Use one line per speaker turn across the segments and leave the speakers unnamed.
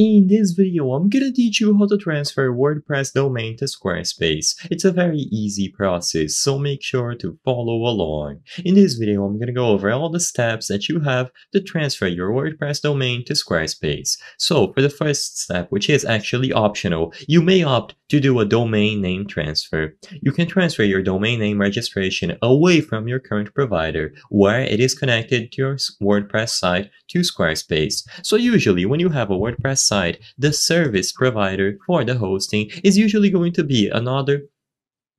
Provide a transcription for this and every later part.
In this video, I'm gonna teach you how to transfer WordPress domain to Squarespace. It's a very easy process, so make sure to follow along. In this video, I'm gonna go over all the steps that you have to transfer your WordPress domain to Squarespace. So, for the first step, which is actually optional, you may opt to do a domain name transfer. You can transfer your domain name registration away from your current provider, where it is connected to your WordPress site to Squarespace. So usually, when you have a WordPress website, the service provider for the hosting is usually going to be another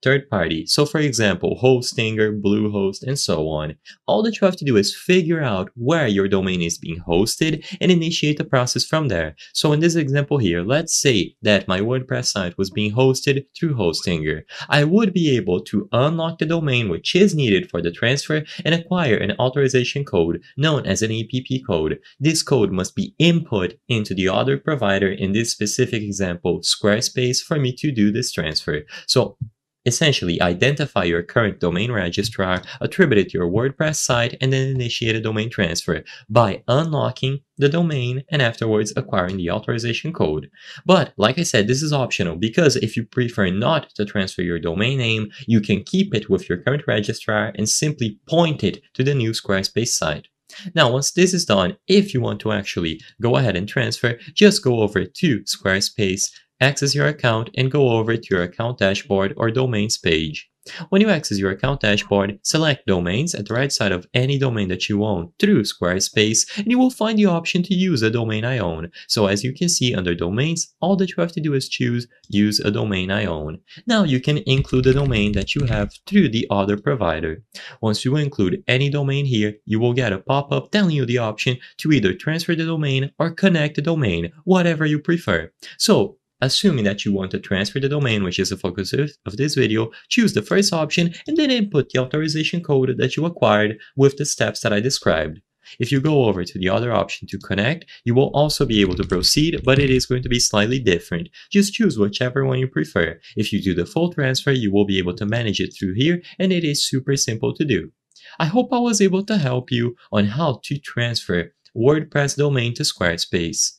third party. So for example, Hostinger, Bluehost, and so on. All that you have to do is figure out where your domain is being hosted and initiate the process from there. So in this example here, let's say that my WordPress site was being hosted through Hostinger. I would be able to unlock the domain which is needed for the transfer and acquire an authorization code known as an APP code. This code must be input into the other provider in this specific example, Squarespace, for me to do this transfer. So Essentially, identify your current domain registrar, attribute it to your WordPress site, and then initiate a domain transfer by unlocking the domain and afterwards acquiring the authorization code. But like I said, this is optional because if you prefer not to transfer your domain name, you can keep it with your current registrar and simply point it to the new Squarespace site. Now, once this is done, if you want to actually go ahead and transfer, just go over to Squarespace access your account and go over to your account dashboard or domains page. When you access your account dashboard, select domains at the right side of any domain that you own through Squarespace and you will find the option to use a domain I own. So as you can see under domains, all that you have to do is choose use a domain I own. Now you can include the domain that you have through the other provider. Once you include any domain here, you will get a pop-up telling you the option to either transfer the domain or connect the domain, whatever you prefer. So Assuming that you want to transfer the domain, which is the focus of this video, choose the first option and then input the authorization code that you acquired with the steps that I described. If you go over to the other option to connect, you will also be able to proceed, but it is going to be slightly different. Just choose whichever one you prefer. If you do the full transfer, you will be able to manage it through here and it is super simple to do. I hope I was able to help you on how to transfer WordPress domain to Squarespace.